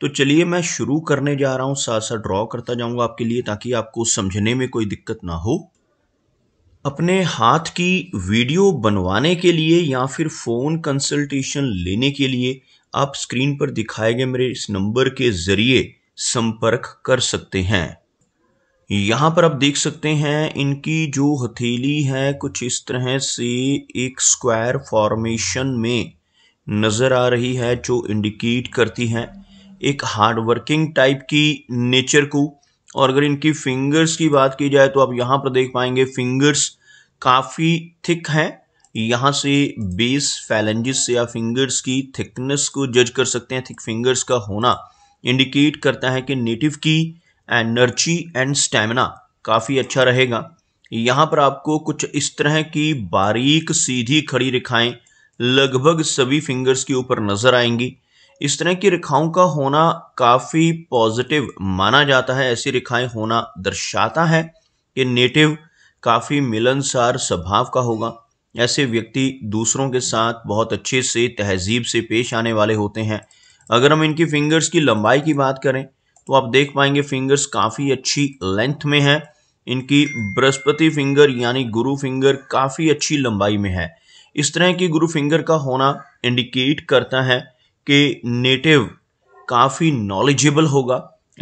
तो चलिए मैं शुरू करने जा रहा हूँ साथ साथ ड्रॉ करता जाऊँगा आपके लिए ताकि आपको समझने में कोई दिक्कत ना हो अपने हाथ की वीडियो बनवाने के लिए या फिर फ़ोन कंसल्टेशन लेने के लिए आप स्क्रीन पर दिखाए गए मेरे इस नंबर के ज़रिए संपर्क कर सकते हैं यहाँ पर आप देख सकते हैं इनकी जो हथेली है कुछ इस तरह से एक स्क्वायर फॉर्मेशन में नज़र आ रही है जो इंडिकेट करती है एक हार्डवर्किंग टाइप की नेचर को और अगर इनकी फिंगर्स की बात की जाए तो आप यहाँ पर देख पाएंगे फिंगर्स काफ़ी थिक हैं यहाँ से बेस फैलेंजिस या फिंगर्स की थिकनेस को जज कर सकते हैं थिक फिंगर्स का होना इंडिकेट करता है कि नेटिव की एनर्जी एंड स्टेमिना काफ़ी अच्छा रहेगा यहाँ पर आपको कुछ इस तरह की बारीक सीधी खड़ी रेखाएं लगभग सभी फिंगर्स के ऊपर नज़र आएंगी इस तरह की रेखाओं का होना काफ़ी पॉजिटिव माना जाता है ऐसी रेखाएं होना दर्शाता है कि नेटिव काफ़ी मिलनसार स्वभाव का होगा ऐसे व्यक्ति दूसरों के साथ बहुत अच्छे से तहजीब से पेश आने वाले होते हैं अगर हम इनकी फिंगर्स की लंबाई की बात करें तो आप देख पाएंगे फिंगर्स काफ़ी अच्छी लेंथ में है इनकी बृहस्पति फिंगर यानी गुरु फिंगर काफ़ी अच्छी लंबाई में है इस तरह की गुरु फिंगर का होना इंडिकेट करता है के नेटिव काफ़ी नॉलेजेबल होगा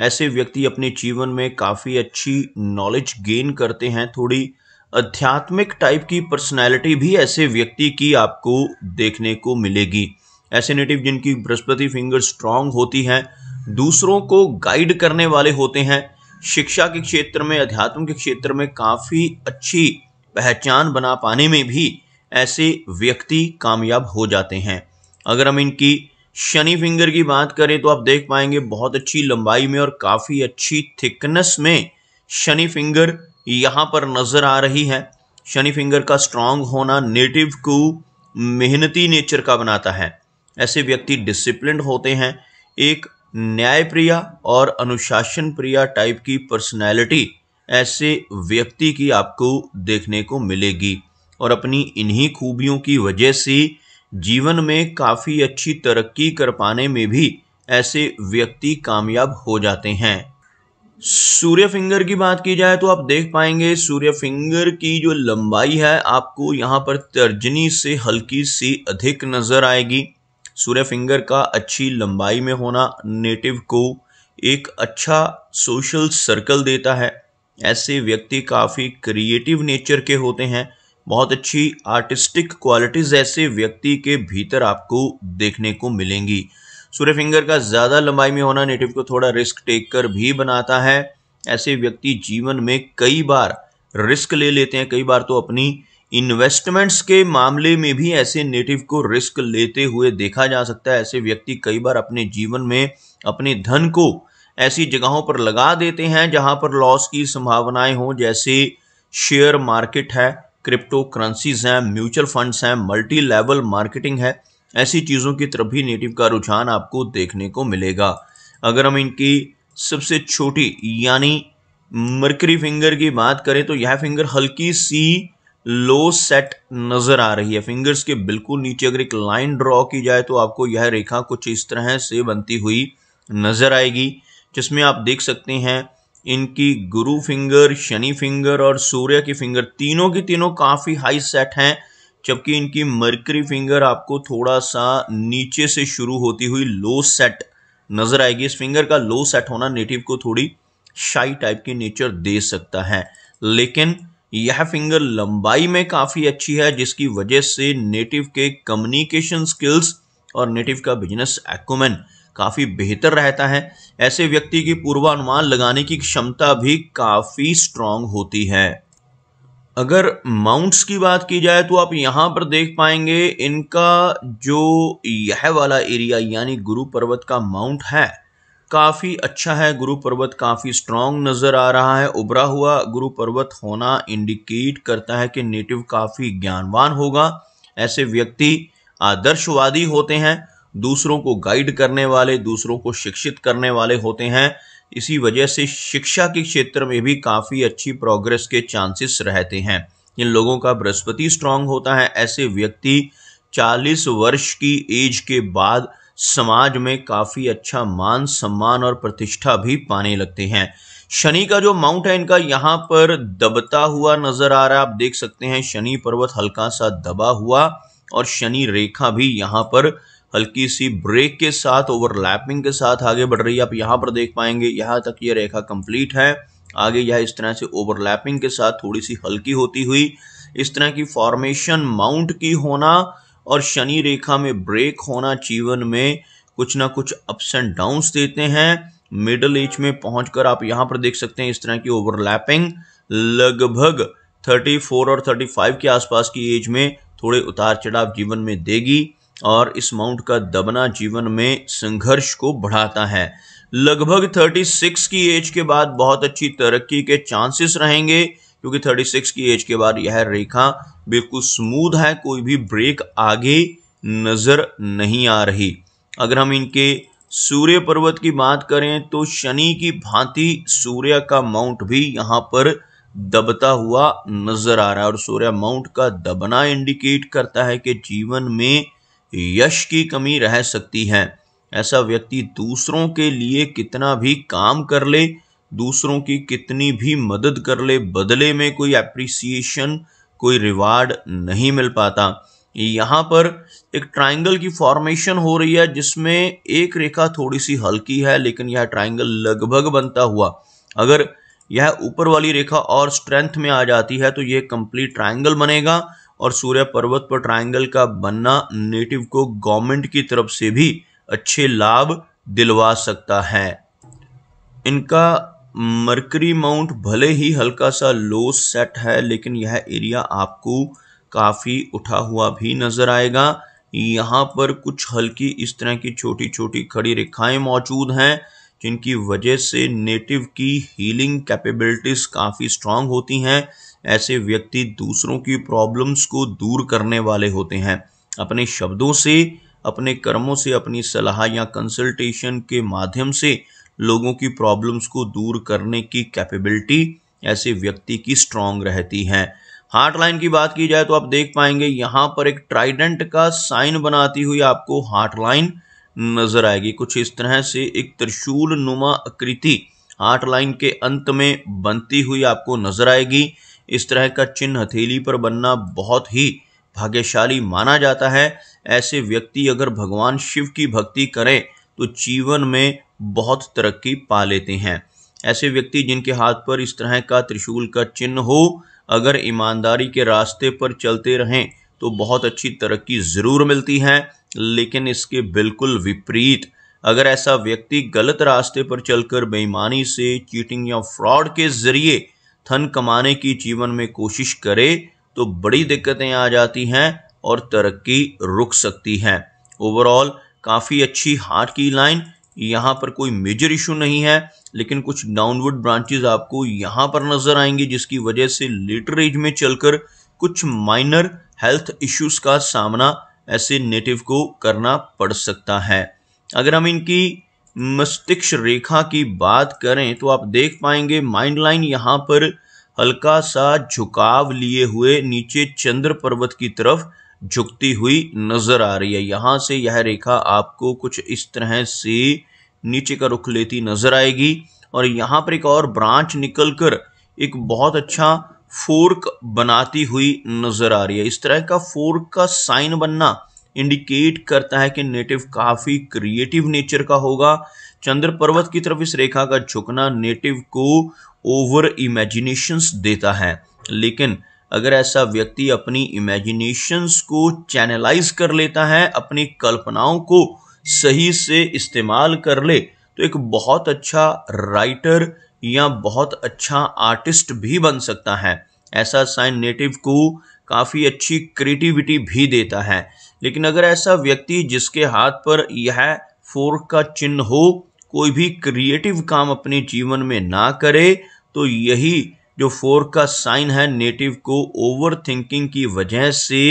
ऐसे व्यक्ति अपने जीवन में काफ़ी अच्छी नॉलेज गेन करते हैं थोड़ी आध्यात्मिक टाइप की पर्सनैलिटी भी ऐसे व्यक्ति की आपको देखने को मिलेगी ऐसे नेटिव जिनकी बृहस्पति फिंगर स्ट्रांग होती हैं दूसरों को गाइड करने वाले होते हैं शिक्षा के क्षेत्र में अध्यात्म के क्षेत्र में काफ़ी अच्छी पहचान बना पाने में भी ऐसे व्यक्ति कामयाब हो जाते हैं अगर हम इनकी शनि फिंगर की बात करें तो आप देख पाएंगे बहुत अच्छी लंबाई में और काफ़ी अच्छी थिकनेस में शनि फिंगर यहाँ पर नज़र आ रही है शनि फिंगर का स्ट्रांग होना नेटिव को मेहनती नेचर का बनाता है ऐसे व्यक्ति डिसिप्लिन होते हैं एक न्याय प्रिया और अनुशासन प्रिया टाइप की पर्सनैलिटी ऐसे व्यक्ति की आपको देखने को मिलेगी और अपनी इन्हीं खूबियों की वजह से जीवन में काफ़ी अच्छी तरक्की कर पाने में भी ऐसे व्यक्ति कामयाब हो जाते हैं सूर्य फिंगर की बात की जाए तो आप देख पाएंगे सूर्य फिंगर की जो लंबाई है आपको यहाँ पर तर्जनी से हल्की सी अधिक नज़र आएगी सूर्य फिंगर का अच्छी लंबाई में होना नेटिव को एक अच्छा सोशल सर्कल देता है ऐसे व्यक्ति काफ़ी क्रिएटिव नेचर के होते हैं बहुत अच्छी आर्टिस्टिक क्वालिटीज़ ऐसे व्यक्ति के भीतर आपको देखने को मिलेंगी सूर्य फिंगर का ज़्यादा लंबाई में होना नेटिव को थोड़ा रिस्क टेक कर भी बनाता है ऐसे व्यक्ति जीवन में कई बार रिस्क ले लेते हैं कई बार तो अपनी इन्वेस्टमेंट्स के मामले में भी ऐसे नेटिव को रिस्क लेते हुए देखा जा सकता है ऐसे व्यक्ति कई बार अपने जीवन में अपने धन को ऐसी जगहों पर लगा देते हैं जहां पर लॉस की संभावनाएं हों जैसे शेयर मार्केट है क्रिप्टो करेंसीज हैं म्यूचुअल फंड्स हैं मल्टी लेवल मार्केटिंग है ऐसी चीज़ों की तरफ भी नेटिव का रुझान आपको देखने को मिलेगा अगर हम इनकी सबसे छोटी यानी मरकरी फिंगर की बात करें तो यह फिंगर हल्की सी लो सेट नज़र आ रही है फिंगर्स के बिल्कुल नीचे अगर एक लाइन ड्रॉ की जाए तो आपको यह रेखा कुछ इस तरह से बनती हुई नज़र आएगी जिसमें आप देख सकते हैं इनकी गुरु फिंगर शनि फिंगर और सूर्य की फिंगर तीनों की तीनों काफ़ी हाई सेट हैं जबकि इनकी मर्करी फिंगर आपको थोड़ा सा नीचे से शुरू होती हुई लो सेट नज़र आएगी इस फिंगर का लो सेट होना नेटिव को थोड़ी शाई टाइप की नेचर दे सकता है लेकिन यह फिंगर लंबाई में काफ़ी अच्छी है जिसकी वजह से नेटिव के कम्युनिकेशन स्किल्स और नेटिव का बिजनेस एक्मेंट काफ़ी बेहतर रहता है ऐसे व्यक्ति की पूर्वानुमान लगाने की क्षमता भी काफ़ी स्ट्रांग होती है अगर माउंट्स की बात की जाए तो आप यहाँ पर देख पाएंगे इनका जो यह वाला एरिया यानी गुरु पर्वत का माउंट है काफ़ी अच्छा है गुरु पर्वत काफ़ी स्ट्रांग नज़र आ रहा है उभरा हुआ गुरु पर्वत होना इंडिकेट करता है कि नेटिव काफ़ी ज्ञानवान होगा ऐसे व्यक्ति आदर्शवादी होते हैं दूसरों को गाइड करने वाले दूसरों को शिक्षित करने वाले होते हैं इसी वजह से शिक्षा के क्षेत्र में भी काफ़ी अच्छी प्रोग्रेस के चांसेस रहते हैं इन लोगों का बृहस्पति स्ट्रांग होता है ऐसे व्यक्ति 40 वर्ष की एज के बाद समाज में काफ़ी अच्छा मान सम्मान और प्रतिष्ठा भी पाने लगते हैं शनि का जो माउंट है इनका यहाँ पर दबता हुआ नजर आ रहा है आप देख सकते हैं शनि पर्वत हल्का सा दबा हुआ और शनि रेखा भी यहाँ पर हल्की सी ब्रेक के साथ ओवरलैपिंग के साथ आगे बढ़ रही है आप यहाँ पर देख पाएंगे यहाँ तक ये यह रेखा कंप्लीट है आगे यह इस तरह से ओवरलैपिंग के साथ थोड़ी सी हल्की होती हुई इस तरह की फॉर्मेशन माउंट की होना और शनि रेखा में ब्रेक होना जीवन में कुछ ना कुछ अप्स एंड डाउन्स देते हैं मिडल एज में पहुंचकर आप यहां पर देख सकते हैं इस तरह की ओवरलैपिंग लगभग 34 और 35 के आसपास की एज में थोड़े उतार चढ़ाव जीवन में देगी और इस माउंट का दबना जीवन में संघर्ष को बढ़ाता है लगभग 36 की एज के बाद बहुत अच्छी तरक्की के चांसेस रहेंगे क्योंकि 36 की एज के बाद यह रेखा बिल्कुल स्मूथ है कोई भी ब्रेक आगे नज़र नहीं आ रही अगर हम इनके सूर्य पर्वत की बात करें तो शनि की भांति सूर्य का माउंट भी यहाँ पर दबता हुआ नजर आ रहा है और सूर्य माउंट का दबना इंडिकेट करता है कि जीवन में यश की कमी रह सकती है ऐसा व्यक्ति दूसरों के लिए कितना भी काम कर ले दूसरों की कितनी भी मदद कर ले बदले में कोई एप्रिसिएशन कोई रिवार्ड नहीं मिल पाता यहाँ पर एक ट्रायंगल की फॉर्मेशन हो रही है जिसमें एक रेखा थोड़ी सी हल्की है लेकिन यह ट्रायंगल लगभग बनता हुआ अगर यह ऊपर वाली रेखा और स्ट्रेंथ में आ जाती है तो यह कंप्लीट ट्रायंगल बनेगा और सूर्य पर्वत पर ट्रायंगल का बनना नेटिव को गवर्नमेंट की तरफ से भी अच्छे लाभ दिलवा सकता है इनका मरकरी माउंट भले ही हल्का सा लो सेट है लेकिन यह एरिया आपको काफ़ी उठा हुआ भी नज़र आएगा यहाँ पर कुछ हल्की इस तरह की छोटी छोटी खड़ी रेखाएं मौजूद हैं जिनकी वजह से नेटिव की हीलिंग कैपेबिलिटीज़ काफ़ी स्ट्रांग होती हैं ऐसे व्यक्ति दूसरों की प्रॉब्लम्स को दूर करने वाले होते हैं अपने शब्दों से अपने कर्मों से अपनी सलाह या कंसल्टेशन के माध्यम से लोगों की प्रॉब्लम्स को दूर करने की कैपेबिलिटी ऐसे व्यक्ति की स्ट्रांग रहती है हार्ट लाइन की बात की जाए तो आप देख पाएंगे यहाँ पर एक ट्राइडेंट का साइन बनाती हुई आपको हार्ट लाइन नजर आएगी कुछ इस तरह से एक त्रिशूल नुमा आकृति हार्ट लाइन के अंत में बनती हुई आपको नजर आएगी इस तरह का चिन्ह हथेली पर बनना बहुत ही भाग्यशाली माना जाता है ऐसे व्यक्ति अगर भगवान शिव की भक्ति करें तो जीवन में बहुत तरक्की पा लेते हैं ऐसे व्यक्ति जिनके हाथ पर इस तरह का त्रिशूल का चिन्ह हो अगर ईमानदारी के रास्ते पर चलते रहें तो बहुत अच्छी तरक्की ज़रूर मिलती है लेकिन इसके बिल्कुल विपरीत अगर ऐसा व्यक्ति गलत रास्ते पर चलकर बेईमानी से चीटिंग या फ्रॉड के ज़रिए धन कमाने की जीवन में कोशिश करे तो बड़ी दिक्कतें आ जाती हैं और तरक्की रुक सकती है ओवरऑल काफ़ी अच्छी हार्ट की लाइन यहाँ पर कोई मेजर इशू नहीं है लेकिन कुछ डाउनवर्ड ब्रांचेज आपको यहाँ पर नजर आएंगी जिसकी वजह से लेटर एज में चलकर कुछ माइनर हेल्थ इश्यूज का सामना ऐसे नेटिव को करना पड़ सकता है अगर हम इनकी मस्तिष्क रेखा की बात करें तो आप देख पाएंगे माइंड लाइन यहाँ पर हल्का सा झुकाव लिए हुए नीचे चंद्र पर्वत की तरफ झुकती हुई नजर आ रही है यहाँ से यह रेखा आपको कुछ इस तरह से नीचे का रुख लेती नजर आएगी और यहाँ पर एक और ब्रांच निकलकर एक बहुत अच्छा फोर्क बनाती हुई नजर आ रही है इस तरह का फोर्क का साइन बनना इंडिकेट करता है कि नेटिव काफ़ी क्रिएटिव नेचर का होगा चंद्र पर्वत की तरफ इस रेखा का झुकना नेटिव को ओवर इमेजिनेशंस देता है लेकिन अगर ऐसा व्यक्ति अपनी इमेजिनेशंस को चैनलाइज कर लेता है अपनी कल्पनाओं को सही से इस्तेमाल कर ले तो एक बहुत अच्छा राइटर या बहुत अच्छा आर्टिस्ट भी बन सकता है ऐसा साइन नेटिव को काफ़ी अच्छी क्रिएटिविटी भी देता है लेकिन अगर ऐसा व्यक्ति जिसके हाथ पर यह फोर्क का चिन्ह हो कोई भी क्रिएटिव काम अपने जीवन में ना करे तो यही जो फोर्क का साइन है नेटिव को ओवर थिंकिंग की वजह से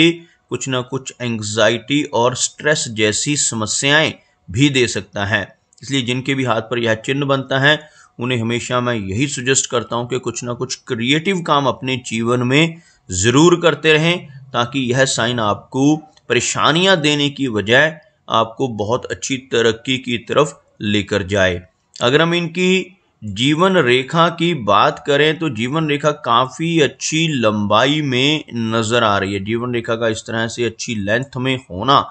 कुछ ना कुछ एंग्जाइटी और स्ट्रेस जैसी समस्याएं भी दे सकता है इसलिए जिनके भी हाथ पर यह चिन्ह बनता है उन्हें हमेशा मैं यही सुजेस्ट करता हूं कि कुछ ना कुछ क्रिएटिव काम अपने जीवन में ज़रूर करते रहें ताकि यह साइन आपको परेशानियां देने की बजाय आपको बहुत अच्छी तरक्की की तरफ लेकर जाए अगर हम इनकी जीवन रेखा की बात करें तो जीवन रेखा काफ़ी अच्छी लंबाई में नज़र आ रही है जीवन रेखा का इस तरह से अच्छी लेंथ में होना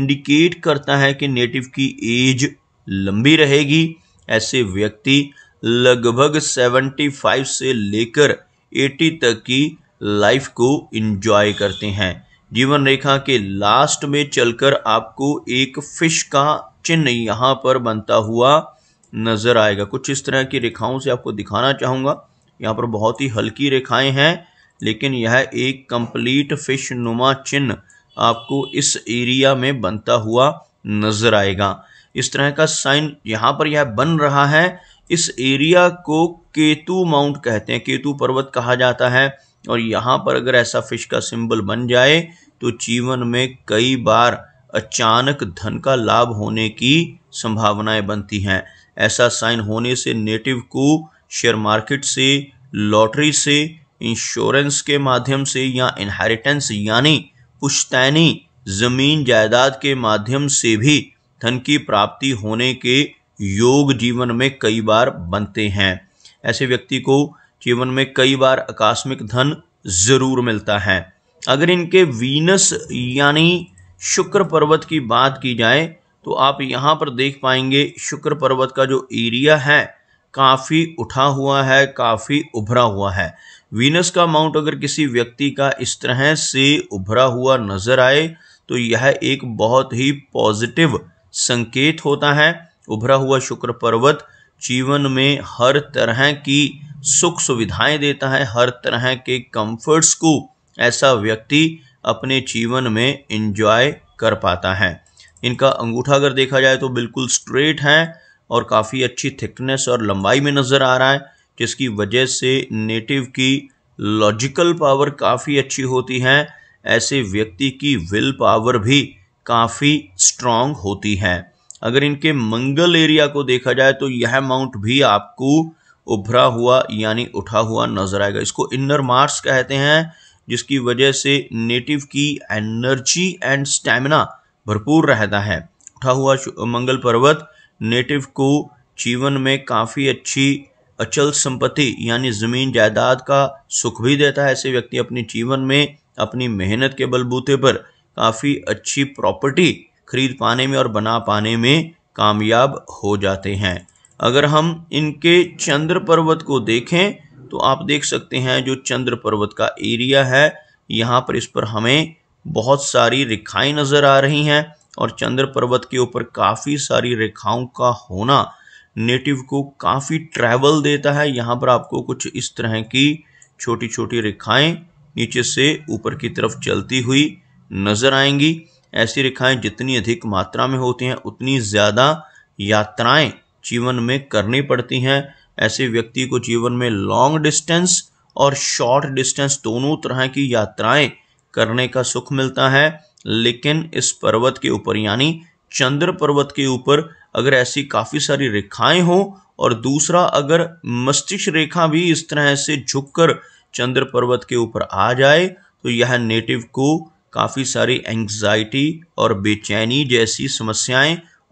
इंडिकेट करता है कि नेटिव की एज लंबी रहेगी ऐसे व्यक्ति लगभग 75 से लेकर 80 तक की लाइफ को इंजॉय करते हैं जीवन रेखा के लास्ट में चलकर आपको एक फिश का चिन्ह यहाँ पर बनता हुआ नजर आएगा कुछ इस तरह की रेखाओं से आपको दिखाना चाहूँगा यहाँ पर बहुत ही हल्की रेखाएं हैं लेकिन यह एक कंप्लीट फिश नुमा चिन्ह आपको इस एरिया में बनता हुआ नजर आएगा इस तरह का साइन यहाँ पर यह बन रहा है इस एरिया को केतु माउंट कहते हैं केतु पर्वत कहा जाता है और यहाँ पर अगर ऐसा फिश का सिंबल बन जाए तो जीवन में कई बार अचानक धन का लाभ होने की संभावनाएं बनती हैं ऐसा साइन होने से नेटिव को शेयर मार्केट से लॉटरी से इंश्योरेंस के माध्यम से या इनहेरिटेंस यानी पुश्तैनी ज़मीन जायदाद के माध्यम से भी धन की प्राप्ति होने के योग जीवन में कई बार बनते हैं ऐसे व्यक्ति को जीवन में कई बार आकस्मिक धन जरूर मिलता है अगर इनके वीनस यानी शुक्र पर्वत की बात की जाए तो आप यहाँ पर देख पाएंगे शुक्र पर्वत का जो एरिया है काफ़ी उठा हुआ है काफ़ी उभरा हुआ है वीनस का माउंट अगर किसी व्यक्ति का इस तरह से उभरा हुआ नजर आए तो यह एक बहुत ही पॉजिटिव संकेत होता है उभरा हुआ शुक्र पर्वत जीवन में हर तरह की सुख सुविधाएं देता है हर तरह के कंफर्ट्स को ऐसा व्यक्ति अपने जीवन में इंजॉय कर पाता है इनका अंगूठा अगर देखा जाए तो बिल्कुल स्ट्रेट है और काफ़ी अच्छी थिकनेस और लंबाई में नज़र आ रहा है जिसकी वजह से नेटिव की लॉजिकल पावर काफ़ी अच्छी होती है ऐसे व्यक्ति की विल पावर भी काफ़ी स्ट्रांग होती है अगर इनके मंगल एरिया को देखा जाए तो यह माउंट भी आपको उभरा हुआ यानी उठा हुआ नजर आएगा इसको इनर मार्स कहते हैं जिसकी वजह से नेटिव की एनर्जी एंड स्टैमिना भरपूर रहता है उठा हुआ मंगल पर्वत नेटिव को जीवन में काफ़ी अच्छी अचल संपत्ति यानी ज़मीन जायदाद का सुख भी देता है ऐसे व्यक्ति अपने जीवन में अपनी मेहनत के बलबूते पर काफ़ी अच्छी प्रॉपर्टी खरीद पाने में और बना पाने में कामयाब हो जाते हैं अगर हम इनके चंद्र पर्वत को देखें तो आप देख सकते हैं जो चंद्र पर्वत का एरिया है यहाँ पर इस पर हमें बहुत सारी रेखाएं नज़र आ रही हैं और चंद्र पर्वत के ऊपर काफ़ी सारी रेखाओं का होना नेटिव को काफ़ी ट्रैवल देता है यहाँ पर आपको कुछ इस तरह की छोटी छोटी रेखाएं नीचे से ऊपर की तरफ चलती हुई नज़र आएंगी ऐसी रेखाएं जितनी अधिक मात्रा में होती हैं उतनी ज़्यादा यात्राएं जीवन में करनी पड़ती हैं ऐसे व्यक्ति को जीवन में लॉन्ग डिस्टेंस और शॉर्ट डिस्टेंस दोनों तरह की यात्राएं करने का सुख मिलता है लेकिन इस पर्वत के ऊपर यानी चंद्र पर्वत के ऊपर अगर ऐसी काफ़ी सारी रेखाएं हो और दूसरा अगर मस्तिष्क रेखा भी इस तरह से झुककर चंद्र पर्वत के ऊपर आ जाए तो यह नेटिव को काफ़ी सारी एंग्जाइटी और बेचैनी जैसी समस्याएं